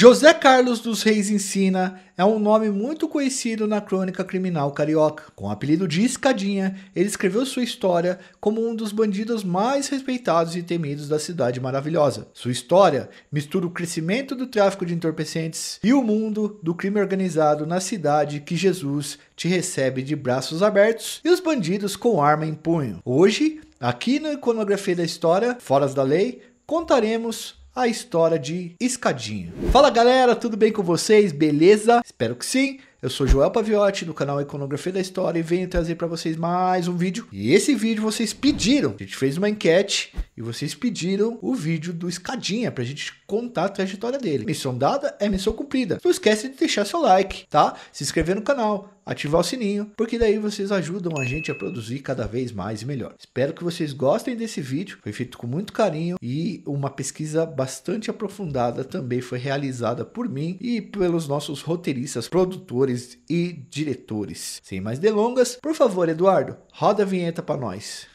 José Carlos dos Reis Ensina é um nome muito conhecido na crônica criminal carioca. Com o apelido de Escadinha, ele escreveu sua história como um dos bandidos mais respeitados e temidos da Cidade Maravilhosa. Sua história mistura o crescimento do tráfico de entorpecentes e o mundo do crime organizado na cidade que Jesus te recebe de braços abertos e os bandidos com arma em punho. Hoje, aqui na Iconografia da História, Foras da Lei, contaremos a história de Escadinha. Fala galera, tudo bem com vocês? Beleza? Espero que sim. Eu sou Joel Paviotti do canal Iconografia da História e venho trazer para vocês mais um vídeo. E esse vídeo vocês pediram. A gente fez uma enquete e vocês pediram o vídeo do Escadinha pra gente contar a trajetória dele. Missão dada é missão cumprida. Não esquece de deixar seu like, tá? Se inscrever no canal ativar o sininho, porque daí vocês ajudam a gente a produzir cada vez mais e melhor. Espero que vocês gostem desse vídeo, foi feito com muito carinho e uma pesquisa bastante aprofundada também foi realizada por mim e pelos nossos roteiristas, produtores e diretores. Sem mais delongas, por favor, Eduardo, roda a vinheta para nós.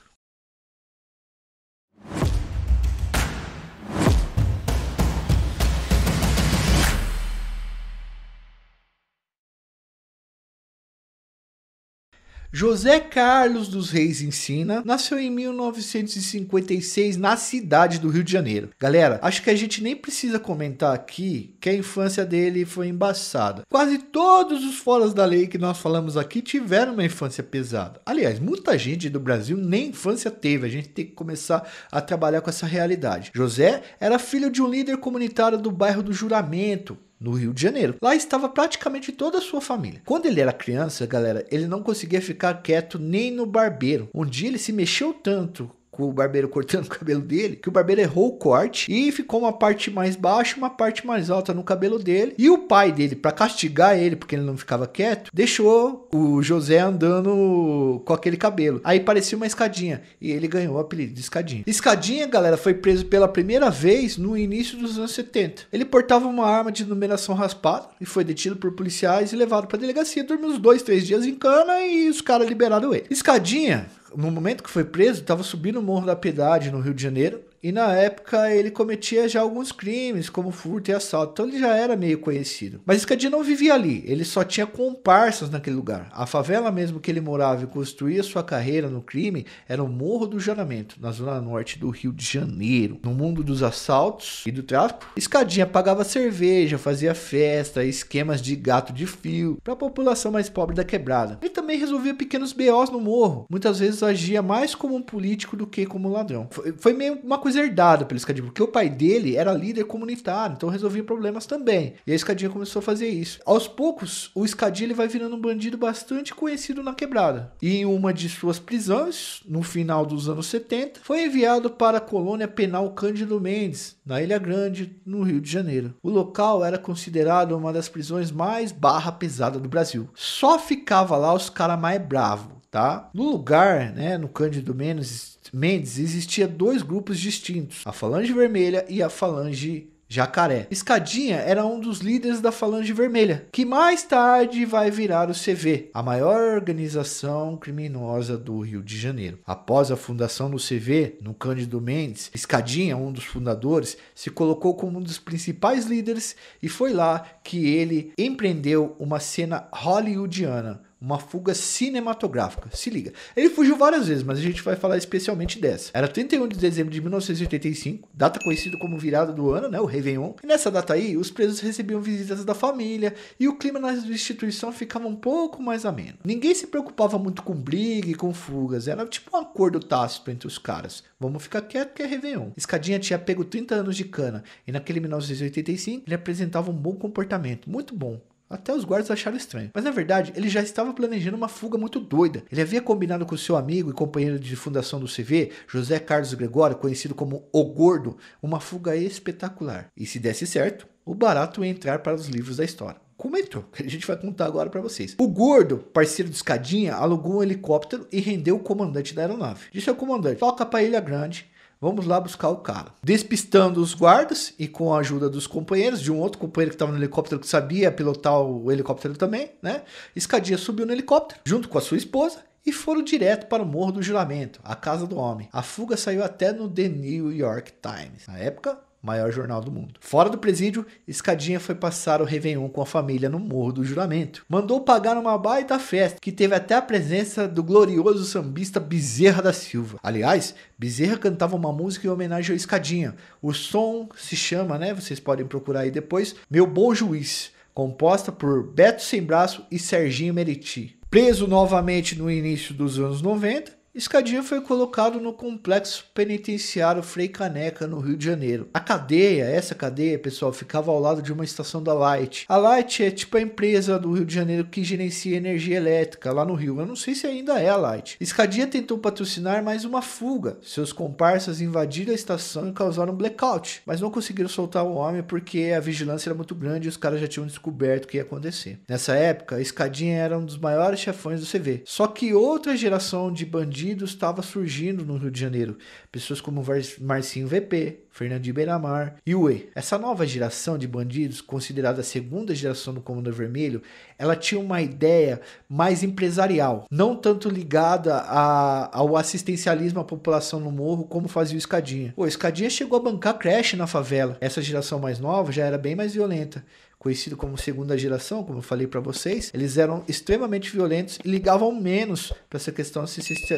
José Carlos dos Reis Ensina nasceu em 1956 na cidade do Rio de Janeiro. Galera, acho que a gente nem precisa comentar aqui que a infância dele foi embaçada. Quase todos os foras da lei que nós falamos aqui tiveram uma infância pesada. Aliás, muita gente do Brasil nem infância teve. A gente tem que começar a trabalhar com essa realidade. José era filho de um líder comunitário do bairro do Juramento, no Rio de Janeiro. Lá estava praticamente toda a sua família. Quando ele era criança, galera, ele não conseguia ficar quieto nem no barbeiro. Um dia ele se mexeu tanto com o barbeiro cortando o cabelo dele, que o barbeiro errou o corte e ficou uma parte mais baixa, uma parte mais alta no cabelo dele. E o pai dele, para castigar ele, porque ele não ficava quieto, deixou o José andando com aquele cabelo. Aí parecia uma escadinha e ele ganhou o apelido de escadinha. Escadinha, galera, foi preso pela primeira vez no início dos anos 70. Ele portava uma arma de numeração raspada e foi detido por policiais e levado para delegacia. Dormiu uns dois, três dias em cana e os caras liberaram ele. Escadinha no momento que foi preso, estava subindo o Morro da Piedade, no Rio de Janeiro, e na época ele cometia já alguns crimes, como furto e assalto, então ele já era meio conhecido. Mas Escadinha não vivia ali, ele só tinha comparsas naquele lugar. A favela mesmo que ele morava e construía sua carreira no crime era o Morro do Janamento, na zona norte do Rio de Janeiro. No mundo dos assaltos e do tráfico, Escadinha pagava cerveja, fazia festa, esquemas de gato de fio para a população mais pobre da quebrada. Então, também resolvia pequenos BOs no morro. Muitas vezes agia mais como um político do que como um ladrão. Foi, foi meio uma coisa herdada pelo Escadinha, porque o pai dele era líder comunitário, então resolvia problemas também. E a Escadinha começou a fazer isso. Aos poucos, o Escadinha ele vai virando um bandido bastante conhecido na quebrada. E em uma de suas prisões, no final dos anos 70, foi enviado para a colônia penal Cândido Mendes, na Ilha Grande, no Rio de Janeiro. O local era considerado uma das prisões mais barra pesada do Brasil. Só ficava lá os cara mais bravo, tá? No lugar, né, no Cândido Mendes, Mendes existia dois grupos distintos, a Falange Vermelha e a Falange Jacaré. Escadinha era um dos líderes da Falange Vermelha, que mais tarde vai virar o CV, a maior organização criminosa do Rio de Janeiro. Após a fundação do CV, no Cândido Mendes, Escadinha, um dos fundadores, se colocou como um dos principais líderes e foi lá que ele empreendeu uma cena hollywoodiana uma fuga cinematográfica. Se liga. Ele fugiu várias vezes, mas a gente vai falar especialmente dessa. Era 31 de dezembro de 1985, data conhecida como virada do ano, né, o Réveillon. E nessa data aí, os presos recebiam visitas da família e o clima na instituição ficava um pouco mais ameno. Ninguém se preocupava muito com briga e com fugas, era tipo um acordo tácito entre os caras. Vamos ficar quieto que é Réveillon. Escadinha tinha pego 30 anos de cana e naquele 1985 ele apresentava um bom comportamento, muito bom. Até os guardas acharam estranho. Mas na verdade, ele já estava planejando uma fuga muito doida. Ele havia combinado com seu amigo e companheiro de fundação do CV, José Carlos Gregório, conhecido como O Gordo, uma fuga espetacular. E se desse certo, o barato ia entrar para os livros da história comentou, que a gente vai contar agora para vocês. O gordo, parceiro de escadinha, alugou um helicóptero e rendeu o comandante da aeronave. Disse ao comandante: toca para Ilha Grande, Vamos lá buscar o cara. Despistando os guardas e com a ajuda dos companheiros, de um outro companheiro que estava no helicóptero que sabia pilotar o helicóptero também, né? Escadia subiu no helicóptero junto com a sua esposa e foram direto para o Morro do Juramento, a casa do homem. A fuga saiu até no The New York Times. Na época, maior jornal do mundo. Fora do presídio, Escadinha foi passar o Réveillon com a família no Morro do Juramento. Mandou pagar uma baita festa, que teve até a presença do glorioso sambista Bezerra da Silva. Aliás, Bezerra cantava uma música em homenagem ao Escadinha. O som se chama, né, vocês podem procurar aí depois, Meu Bom Juiz, composta por Beto Sem Braço e Serginho Meriti. Preso novamente no início dos anos 90, Escadinha foi colocado no complexo penitenciário Frei Caneca, no Rio de Janeiro. A cadeia, essa cadeia, pessoal, ficava ao lado de uma estação da Light. A Light é tipo a empresa do Rio de Janeiro que gerencia energia elétrica lá no Rio. Eu não sei se ainda é a Light. Escadinha tentou patrocinar mais uma fuga. Seus comparsas invadiram a estação e causaram um blackout, mas não conseguiram soltar o homem porque a vigilância era muito grande e os caras já tinham descoberto o que ia acontecer. Nessa época, a Escadinha era um dos maiores chefões do CV. Só que outra geração de bandidos estava surgindo no Rio de Janeiro. Pessoas como Marcinho VP, Fernandinho Beiramar e Uê. Essa nova geração de bandidos, considerada a segunda geração do Comando Vermelho, ela tinha uma ideia mais empresarial, não tanto ligada a, ao assistencialismo à população no morro como fazia o Escadinha. O Escadinha chegou a bancar creche na favela. Essa geração mais nova já era bem mais violenta conhecido como segunda geração, como eu falei para vocês, eles eram extremamente violentos e ligavam menos para essa questão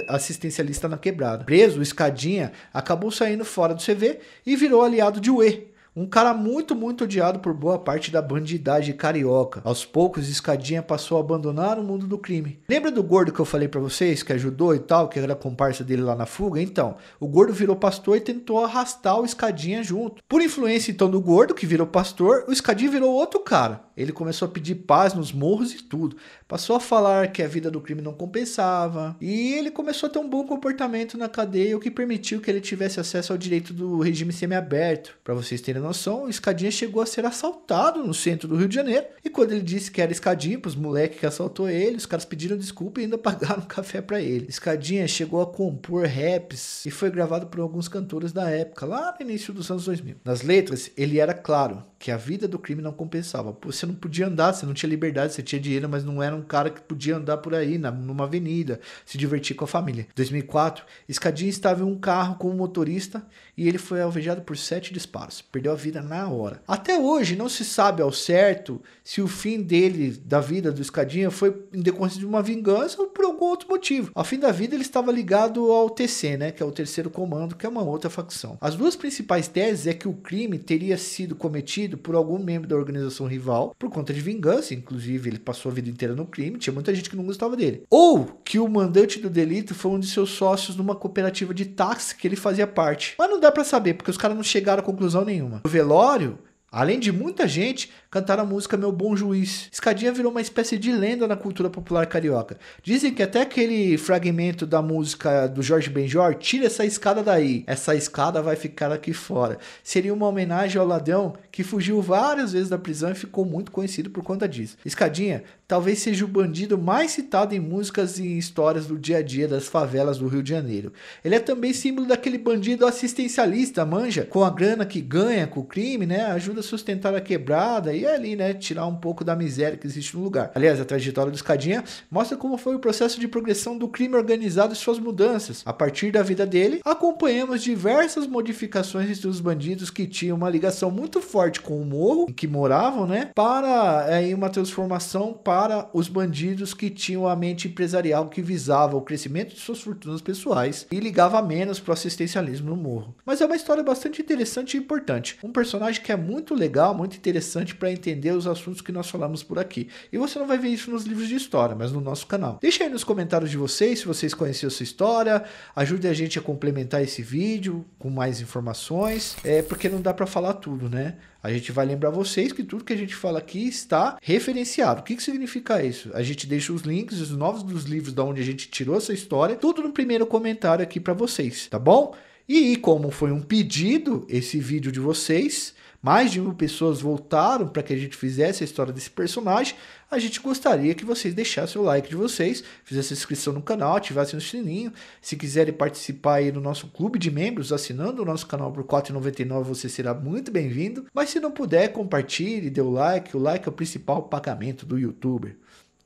assistencialista na quebrada. Preso, o escadinha acabou saindo fora do CV e e virou aliado de Wei, um cara muito, muito odiado por boa parte da bandidagem carioca. Aos poucos, Escadinha passou a abandonar o mundo do crime. Lembra do gordo que eu falei para vocês, que ajudou e tal, que era comparsa dele lá na fuga? Então, o gordo virou pastor e tentou arrastar o Escadinha junto. Por influência então do gordo, que virou pastor, o Escadinha virou outro cara. Ele começou a pedir paz nos morros e tudo. Passou a falar que a vida do crime não compensava. E ele começou a ter um bom comportamento na cadeia, o que permitiu que ele tivesse acesso ao direito do regime semiaberto. Para vocês terem noção, o Escadinha chegou a ser assaltado no centro do Rio de Janeiro. E quando ele disse que era Escadinha, pros moleques que assaltou ele, os caras pediram desculpa e ainda pagaram café para ele. Escadinha chegou a compor raps e foi gravado por alguns cantores da época, lá no início dos anos 2000. Nas letras, ele era claro, que a vida do crime não compensava. Você não podia andar, você não tinha liberdade, você tinha dinheiro, mas não era um cara que podia andar por aí, na, numa avenida, se divertir com a família. 2004, Escadinha estava em um carro com um motorista e ele foi alvejado por sete disparos. Perdeu a vida na hora. Até hoje não se sabe ao certo se o fim dele, da vida do Escadinha, foi em decorrência de uma vingança ou por algum outro motivo. Ao fim da vida, ele estava ligado ao TC, né, que é o Terceiro Comando, que é uma outra facção. As duas principais teses é que o crime teria sido cometido por algum membro da organização rival por conta de vingança, inclusive ele passou a vida inteira no crime, tinha muita gente que não gostava dele. Ou que o mandante do delito foi um de seus sócios numa cooperativa de táxi que ele fazia parte. Mas não dá para saber, porque os caras não chegaram a conclusão nenhuma. O velório, Além de muita gente, cantaram a música Meu Bom Juiz. Escadinha virou uma espécie de lenda na cultura popular carioca. Dizem que até aquele fragmento da música do Jorge Benjor, tira essa escada daí, essa escada vai ficar aqui fora. Seria uma homenagem ao ladrão que fugiu várias vezes da prisão e ficou muito conhecido por conta disso. Escadinha talvez seja o bandido mais citado em músicas e histórias do dia a dia das favelas do Rio de Janeiro. Ele é também símbolo daquele bandido assistencialista, manja, com a grana que ganha com o crime, né? Ajuda a sustentar a quebrada e é ali, né, tirar um pouco da miséria que existe no lugar. Aliás, a trajetória do Escadinha mostra como foi o processo de progressão do crime organizado e suas mudanças. A partir da vida dele, acompanhamos diversas modificações dos bandidos que tinham uma ligação muito forte com o morro em que moravam, né, para aí é, uma transformação para os bandidos que tinham a mente empresarial que visava o crescimento de suas fortunas pessoais e ligava menos para o assistencialismo no morro. Mas é uma história bastante interessante e importante. Um personagem que é muito legal, muito interessante para entender os assuntos que nós falamos por aqui. E você não vai ver isso nos livros de história, mas no nosso canal. Deixa aí nos comentários de vocês se vocês conheciam essa história, ajude a gente a complementar esse vídeo com mais informações, é porque não dá para falar tudo, né? A gente vai lembrar vocês que tudo que a gente fala aqui está referenciado. O que, que significa isso? A gente deixa os links, os novos dos livros da onde a gente tirou essa história, tudo no primeiro comentário aqui para vocês, tá bom? E como foi um pedido esse vídeo de vocês, mais de mil pessoas voltaram para que a gente fizesse a história desse personagem, a gente gostaria que vocês deixassem o like de vocês, fizessem inscrição no canal, ativassem o sininho. Se quiserem participar aí no nosso clube de membros, assinando o nosso canal por R$ 4,99, você será muito bem-vindo. Mas se não puder, compartilhe, dê o like. O like é o principal pagamento do youtuber.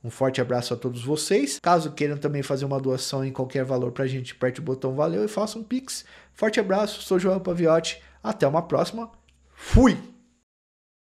Um forte abraço a todos vocês. Caso queiram também fazer uma doação em qualquer valor pra gente, aperte o botão valeu e faça um pix. Forte abraço, sou João Paviotti. Até uma próxima. Fui!